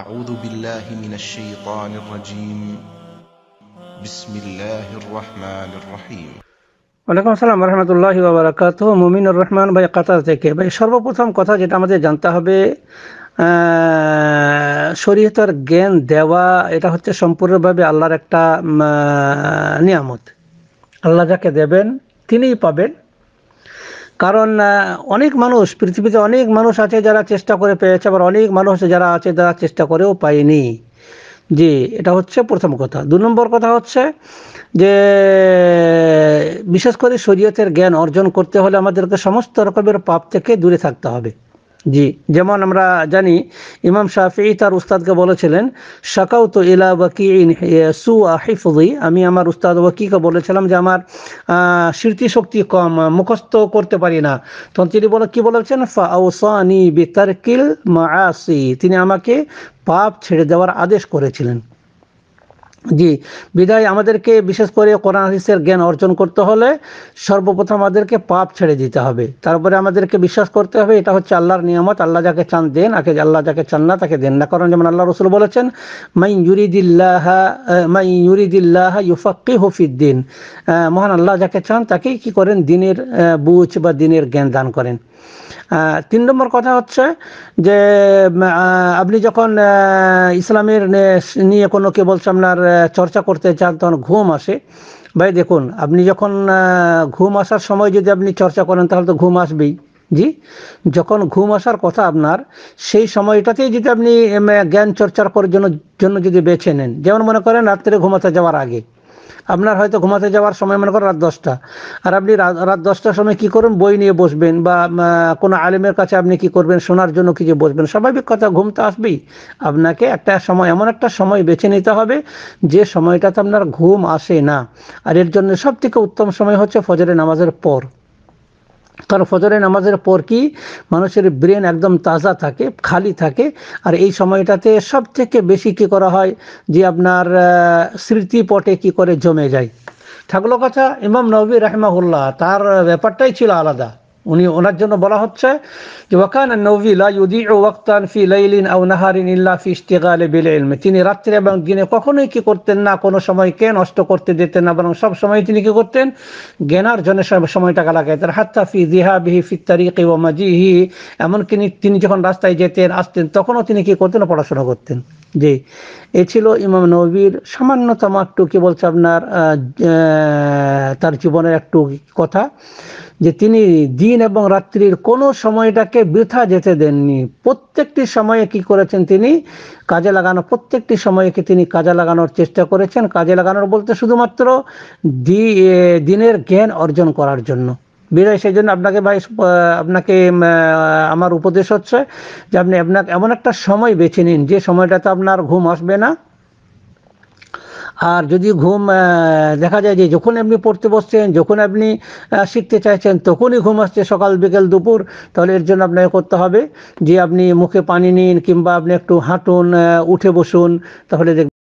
أعوذ بالله من الشيطان الرجيم بسم الله الرحمن الرحيم ওয়ালাইকুম আসসালাম রহমতুল্লাহি বাবরাকাত মুমিনুর রহমান ভাই কাতার থেকে ভাই সর্বপ্রথম কথা যেটা আমাদের জানতে হবে শরীয়তার জ্ঞান দেওয়া এটা হচ্ছে সম্পূর্ণভাবে আল্লাহর একটা নিয়ামত আল্লাহ যাকে দেবেন তিনিই পাবেন কারণ অনেক মানুষ পৃথিবীতে অনেক মানুষ আছে যারা চেষ্টা করে পেয়েছে আবার অনেক মানুষ যারা আছে যারা চেষ্টা করেও পায়নি জি এটা হচ্ছে প্রথম কথা দু নম্বর কথা হচ্ছে যে বিশেষ করে শরীয়তের জ্ঞান অর্জন করতে হলে আমাদেরকে সমস্ত রকমের পাপ থেকে দূরে থাকতে হবে জি যেমন আমরা জানি ইমাম শাহি তার উস্তাদকে বলেছিলেন সাকাউত তো ইলা ওয়াকি সু আহিফি আমি আমার উস্তাদ ওয়াকিকে বলেছিলাম যে আমার স্মৃতি শক্তি কম মুখস্থ করতে পারি না তখন তিনি বলে কি বলেছেন ফাউসানি বিতারকিল আসি তিনি আমাকে পাপ ছেড়ে দেওয়ার আদেশ করেছিলেন জি বিদায় আমাদেরকে বিশেষ করে কোরআন হাদিসের জ্ঞান অর্জন করতে হলে সর্বপ্রথম আমাদেরকে পাপ ছেড়ে দিতে হবে তারপরে আমাদেরকে বিশ্বাস করতে হবে এটা হচ্ছে আল্লাহর নিয়ামত আল্লাহ যাকে চান দেন আকে আল্লাহ যাকে চান না তাকে দেন না কারণ যেমন আল্লাহ রসুল বলেছেন মাই ইউরিদিল্লাহা মাই ইউরিদিল্লাহা ইউফাক্কি হফিদ্দিন মহান আল্লাহ যাকে চান তাকেই কি করেন দিনের বুঝ বা দিনের জ্ঞান দান করেন তিন নম্বর কথা হচ্ছে যে আপনি যখন ইসলামের নিয়ে কোনো কে বলছে আপনার চর্চা করতে চান তখন ঘুম আসে ভাই দেখুন আপনি যখন ঘুম আসার সময় যদি আপনি চর্চা করেন তাহলে তো ঘুম আসবেই জি যখন ঘুম আসার কথা আপনার সেই সময়টাতেই যদি আপনি জ্ঞান চর্চার করার জন্য জন্য যদি বেছে নেন যেমন মনে করেন রাত্রে ঘুমাতে যাওয়ার আগে আপনার হয়তো ঘুমাতে যাওয়ার সময় মনে করেন রাত দশটা আর আপনি রাত দশটার সময় কি করুন বই নিয়ে বসবেন বা কোনো আলেমের কাছে আপনি কি করবেন শোনার জন্য কি যে বসবেন স্বাভাবিক কথা ঘুম তো আসবেই আপনাকে একটা সময় এমন একটা সময় বেছে নিতে হবে যে সময়টাতে আপনার ঘুম আসে না আর এর জন্য সব থেকে উত্তম সময় হচ্ছে ফজরের নামাজের পর কারণ ফজরের নামাজের পর কি মানুষের ব্রেন একদম তাজা থাকে খালি থাকে আর এই সময়টাতে সব থেকে বেশি কি করা হয় যে আপনার স্মৃতিপটে কি করে জমে যায় থাকলো কথা ইমাম নবী রাহমাহুল্লাহ তার ব্যাপারটাই ছিল আলাদা উনি ওনার জন্য বলা হচ্ছে যে ওয়াকান নবী লা ইউদি ওয়াক্তান ফি লাইলিন আও নাহারিন ইল্লা ফি ইস্তিগালে বিল ইলমে তিনি রাত্রি এবং দিনে কখনোই কি করতেন না কোনো সময় কে নষ্ট করতে দিতেন না বরং সব সময় তিনি কি করতেন জ্ঞানার জন্য সময়টাকে লাগাইতেন হাত্তা ফি জিহাবিহি ফি তারিকি ও মাজিহি এমনকি তিনি যখন রাস্তায় যেতেন আসতেন তখনও তিনি কি করতেন পড়াশোনা করতেন জি এ ছিল ইমাম নবীর সামান্যতম একটু কি বলছে আপনার তার জীবনের একটু কথা যে তিনি দিন এবং রাত্রির কোনো সময়টাকে বৃথা যেতে দেননি প্রত্যেকটি সময়ে কি করেছেন তিনি কাজে লাগানো প্রত্যেকটি সময়কে তিনি কাজে লাগানোর চেষ্টা করেছেন কাজে লাগানোর বলতে শুধুমাত্র দিনের জ্ঞান অর্জন করার জন্য বিদায় সেই জন্য আপনাকে ভাই আপনাকে আমার উপদেশ হচ্ছে যে আপনি আপনাকে এমন একটা সময় বেছে নিন যে সময়টাতে আপনার ঘুম আসবে না আর যদি ঘুম দেখা যায় যে যখন আপনি পড়তে বসছেন যখন আপনি শিখতে চাইছেন তখনই ঘুম আসছে সকাল বিকেল দুপুর তাহলে এর জন্য আপনাকে করতে হবে যে আপনি মুখে পানি নিন কিংবা আপনি একটু হাঁটুন উঠে বসুন তাহলে